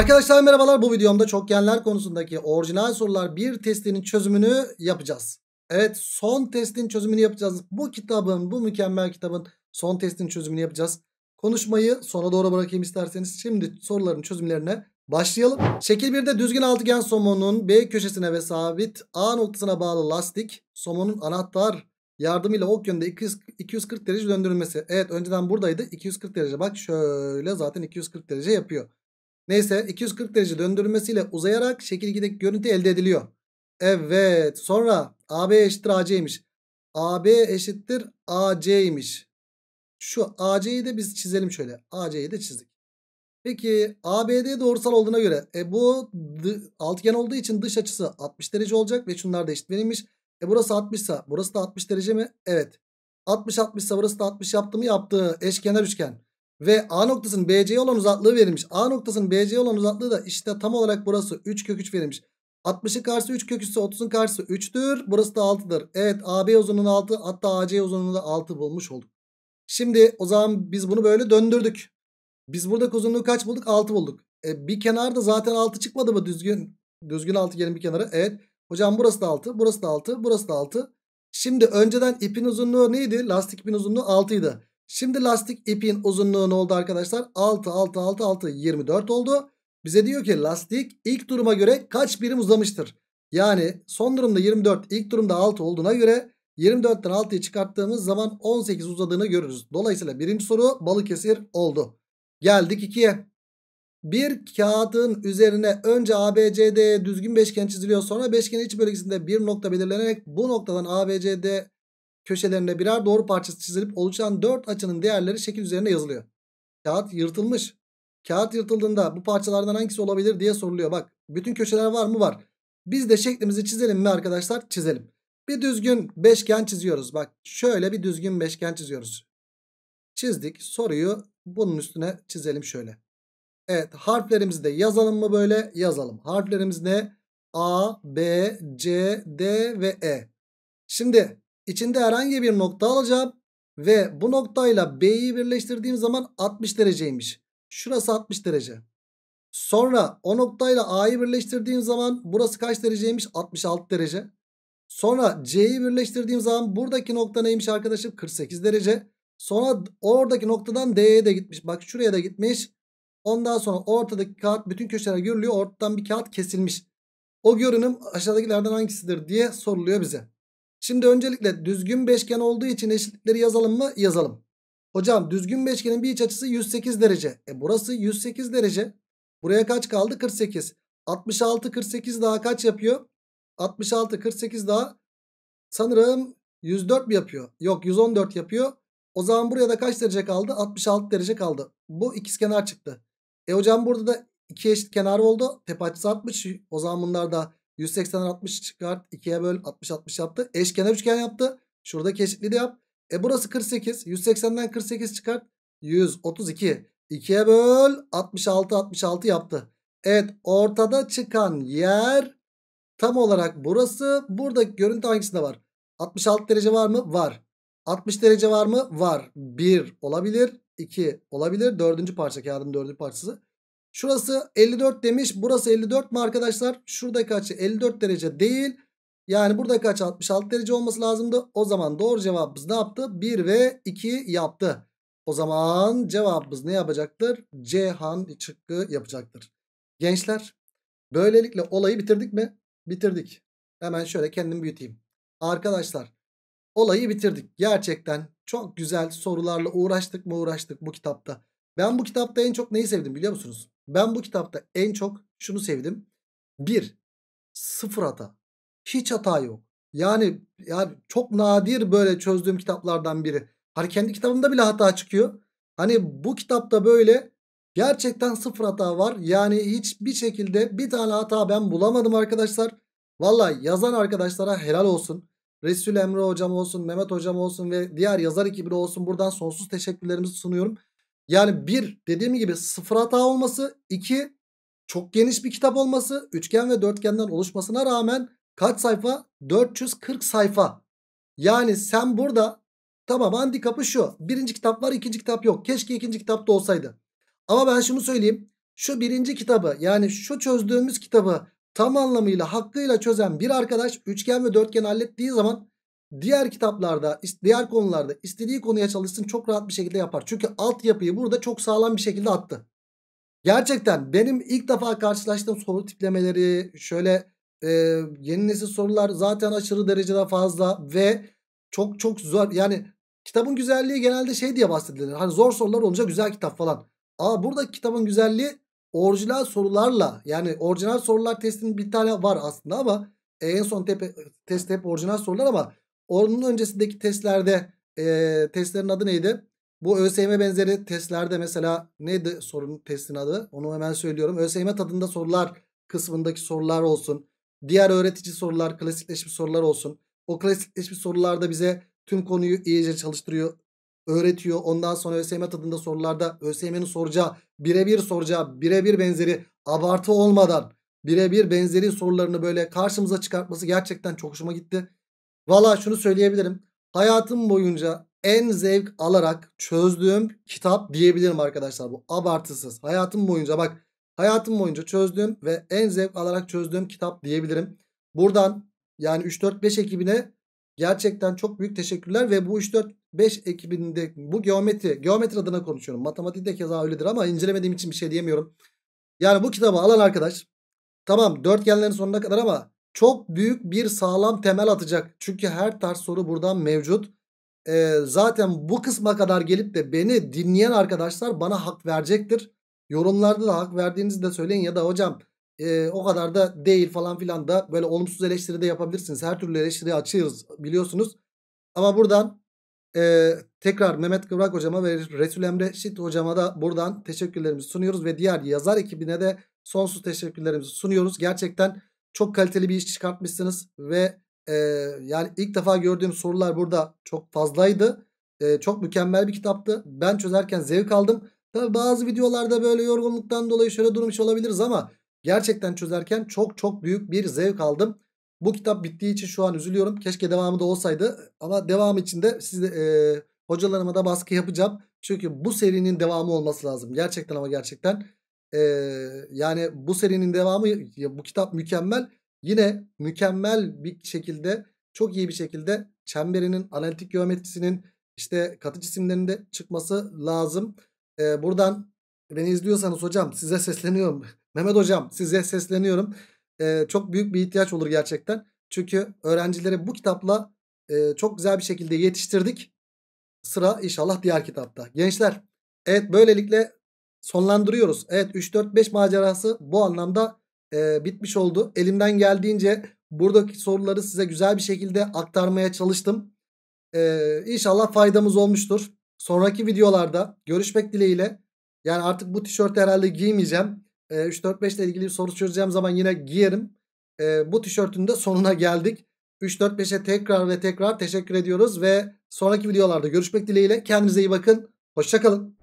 Arkadaşlar merhabalar bu videomda çokgenler konusundaki orijinal sorular bir testinin çözümünü yapacağız. Evet son testin çözümünü yapacağız. Bu kitabın bu mükemmel kitabın son testin çözümünü yapacağız. Konuşmayı sona doğru bırakayım isterseniz. Şimdi soruların çözümlerine başlayalım. Şekil 1'de düzgün altıgen somonun B köşesine ve sabit A noktasına bağlı lastik somonun anahtar yardımıyla ok yönde 240 derece döndürülmesi. Evet önceden buradaydı 240 derece bak şöyle zaten 240 derece yapıyor. Neyse 240 derece döndürülmesiyle uzayarak şekil görüntü elde ediliyor. Evet sonra AB eşittir AC'ymiş. AB eşittir AC'ymiş. Şu AC'yi de biz çizelim şöyle. AC'yi de çizdik. Peki ABD doğrusal olduğuna göre e, bu altgen olduğu için dış açısı 60 derece olacak ve şunlar da eşit verilmiş. E burası 60 ise burası da 60 derece mi? Evet. 60 60 ise burası da 60 yaptı mı? Yaptı. Eşkenar üçgen. Ve A noktasının BC olan uzaklığı verilmiş. A noktasının BC olan uzaklığı da işte tam olarak burası 3 kök 3 verilmiş. 60'ın karşısı 3 kök 3'se 30'un karşısı 3'tür. Burası da 6'dır. Evet AB uzunluğunu 6 hatta AC uzunluğunu da 6 bulmuş olduk. Şimdi o zaman biz bunu böyle döndürdük. Biz burada uzunluğu kaç bulduk? 6 bulduk. E, bir kenarda zaten 6 çıkmadı mı düzgün? Düzgün 6 gelin bir kenara. Evet. Hocam burası da 6, burası da 6, burası da 6. Şimdi önceden ipin uzunluğu neydi? Lastik ipin uzunluğu 6'ydı. Şimdi lastik ipin uzunluğu ne oldu arkadaşlar? 6, 6, 6, 6, 24 oldu. Bize diyor ki lastik ilk duruma göre kaç birim uzamıştır? Yani son durumda 24, ilk durumda 6 olduğuna göre 24'ten 6'yı çıkarttığımız zaman 18 uzadığını görürüz. Dolayısıyla birinci soru Balıkesir oldu. Geldik 2'ye. Bir kağıdın üzerine önce ABCD'ye düzgün beşgen çiziliyor. Sonra beşgenin iç bölgesinde bir nokta belirlenerek bu noktadan ABCD köşelerinde birer doğru parçası çizilip oluşan 4 açının değerleri şekil üzerinde yazılıyor. Kağıt yırtılmış. Kağıt yırtıldığında bu parçalardan hangisi olabilir diye soruluyor. Bak bütün köşeler var mı? Var. Biz de şeklimizi çizelim mi arkadaşlar? Çizelim. Bir düzgün beşgen çiziyoruz. Bak şöyle bir düzgün beşgen çiziyoruz. Çizdik. Soruyu bunun üstüne çizelim şöyle. Evet harflerimizi de yazalım mı böyle? Yazalım. Harflerimiz ne? A, B, C, D ve E. Şimdi İçinde herhangi bir nokta alacağım. Ve bu noktayla B'yi birleştirdiğim zaman 60 dereceymiş. Şurası 60 derece. Sonra o noktayla A'yı birleştirdiğim zaman burası kaç dereceymiş? 66 derece. Sonra C'yi birleştirdiğim zaman buradaki nokta neymiş arkadaşım? 48 derece. Sonra oradaki noktadan D'ye de gitmiş. Bak şuraya da gitmiş. Ondan sonra ortadaki kağıt bütün köşelere görülüyor. Ortadan bir kağıt kesilmiş. O görünüm aşağıdakilerden hangisidir diye soruluyor bize. Şimdi öncelikle düzgün beşgen olduğu için eşitlikleri yazalım mı? Yazalım. Hocam düzgün beşgenin bir iç açısı 108 derece. E burası 108 derece. Buraya kaç kaldı? 48. 66 48 daha kaç yapıyor? 66 48 daha sanırım 104 mi yapıyor? Yok 114 yapıyor. O zaman buraya da kaç derece kaldı? 66 derece kaldı. Bu ikizkenar çıktı. E hocam burada da iki eşit kenar oldu. Tepe açısı 60. O zaman bunlar da 180'den 60 çıkart. 2'ye böl. 60 60 yaptı. Eşkenar üçgen yaptı. Şurada eşitliği de yap. E burası 48. 180'den 48 çıkart. 132. 2'ye böl. 66 66 yaptı. Evet ortada çıkan yer tam olarak burası. Burada görüntü hangisinde var? 66 derece var mı? Var. 60 derece var mı? Var. 1 olabilir. 2 olabilir. Dördüncü parça kağıdın dördüncü parçası. Şurası 54 demiş. Burası 54 mi arkadaşlar? Şurada kaç? 54 derece değil. Yani burada kaç? 66 derece olması lazımdı. O zaman doğru cevabımız ne yaptı? 1 ve 2 yaptı. O zaman cevabımız ne yapacaktır? C han çıkkı yapacaktır. Gençler böylelikle olayı bitirdik mi? Bitirdik. Hemen şöyle kendimi büyüteyim. Arkadaşlar olayı bitirdik. Gerçekten çok güzel sorularla uğraştık mı uğraştık bu kitapta. Ben bu kitapta en çok neyi sevdim biliyor musunuz? Ben bu kitapta en çok şunu sevdim. 1. Sıfır hata. Hiç hata yok. Yani, yani çok nadir böyle çözdüğüm kitaplardan biri. Hani kendi kitabımda bile hata çıkıyor. Hani bu kitapta böyle gerçekten sıfır hata var. Yani hiçbir şekilde bir tane hata ben bulamadım arkadaşlar. Valla yazan arkadaşlara helal olsun. Resul Emre hocam olsun, Mehmet hocam olsun ve diğer yazar ekibine olsun. Buradan sonsuz teşekkürlerimizi sunuyorum. Yani bir dediğim gibi sıfır hata olması. iki çok geniş bir kitap olması. Üçgen ve dörtgenden oluşmasına rağmen kaç sayfa? 440 sayfa. Yani sen burada tamam handikapı şu. Birinci kitap var ikinci kitap yok. Keşke ikinci kitap da olsaydı. Ama ben şunu söyleyeyim. Şu birinci kitabı yani şu çözdüğümüz kitabı tam anlamıyla hakkıyla çözen bir arkadaş üçgen ve dörtgen hallettiği zaman diğer kitaplarda diğer konularda istediği konuya çalışsın çok rahat bir şekilde yapar. Çünkü altyapıyı burada çok sağlam bir şekilde attı. Gerçekten benim ilk defa karşılaştığım soru tiplemeleri şöyle e, yeni nesil sorular zaten aşırı derecede fazla ve çok çok zor yani kitabın güzelliği genelde şey diye bahsedilir. Hani zor sorular olunca güzel kitap falan. Aa burada kitabın güzelliği orijinal sorularla yani orijinal sorular testinin bir tane var aslında ama e, en son tepe, test hep orijinal sorular ama onun öncesindeki testlerde e, testlerin adı neydi? Bu ÖSYM benzeri testlerde mesela neydi sorun testin adı? Onu hemen söylüyorum. ÖSYM tadında sorular kısmındaki sorular olsun. Diğer öğretici sorular, klasikleşmiş sorular olsun. O klasikleşmiş sorularda bize tüm konuyu iyice çalıştırıyor, öğretiyor. Ondan sonra ÖSYM tadında sorularda ÖSYM'nin soracağı, birebir soracağı, birebir benzeri abartı olmadan birebir benzeri sorularını böyle karşımıza çıkartması gerçekten çok hoşuma gitti. Valla şunu söyleyebilirim. Hayatım boyunca en zevk alarak çözdüğüm kitap diyebilirim arkadaşlar bu. Abartısız. Hayatım boyunca bak hayatım boyunca çözdüğüm ve en zevk alarak çözdüğüm kitap diyebilirim. Buradan yani 3-4-5 ekibine gerçekten çok büyük teşekkürler ve bu 3-4-5 ekibinde bu geometri, geometri adına konuşuyorum. matematikte de keza öyledir ama incelemediğim için bir şey diyemiyorum. Yani bu kitabı alan arkadaş tamam dörtgenlerin sonuna kadar ama çok büyük bir sağlam temel atacak. Çünkü her tarz soru buradan mevcut. Ee, zaten bu kısma kadar gelip de beni dinleyen arkadaşlar bana hak verecektir. Yorumlarda da hak verdiğinizi de söyleyin ya da hocam e, o kadar da değil falan filan da böyle olumsuz eleştiri de yapabilirsiniz. Her türlü eleştiriye açıyoruz biliyorsunuz. Ama buradan e, tekrar Mehmet Kıvrak hocama ve Resul Emre Şit hocama da buradan teşekkürlerimizi sunuyoruz. Ve diğer yazar ekibine de sonsuz teşekkürlerimizi sunuyoruz. Gerçekten çok kaliteli bir iş çıkartmışsınız ve e, yani ilk defa gördüğüm sorular burada çok fazlaydı. E, çok mükemmel bir kitaptı. Ben çözerken zevk aldım. Tabii bazı videolarda böyle yorgunluktan dolayı şöyle durmuş olabiliriz ama gerçekten çözerken çok çok büyük bir zevk aldım. Bu kitap bittiği için şu an üzülüyorum. Keşke devamı da olsaydı ama devamı için de siz de, e, hocalarıma da baskı yapacağım. Çünkü bu serinin devamı olması lazım. Gerçekten ama gerçekten e, yani bu serinin devamı bu kitap mükemmel. Yine mükemmel bir şekilde çok iyi bir şekilde çemberinin analitik geometrisinin işte katı cisimlerinde çıkması lazım. E, buradan beni izliyorsanız hocam size sesleniyorum. Mehmet hocam size sesleniyorum. E, çok büyük bir ihtiyaç olur gerçekten. Çünkü öğrencileri bu kitapla e, çok güzel bir şekilde yetiştirdik. Sıra inşallah diğer kitapta. Gençler evet böylelikle sonlandırıyoruz. Evet 3-4-5 macerası bu anlamda e, bitmiş oldu. Elimden geldiğince buradaki soruları size güzel bir şekilde aktarmaya çalıştım. E, inşallah faydamız olmuştur. Sonraki videolarda görüşmek dileğiyle. Yani artık bu tişörtü herhalde giymeyeceğim. E, 3-4-5 ile ilgili bir soru çözeceğim zaman yine giyerim. E, bu tişörtün de sonuna geldik. 3-4-5'e tekrar ve tekrar teşekkür ediyoruz ve sonraki videolarda görüşmek dileğiyle. Kendinize iyi bakın. Hoşçakalın.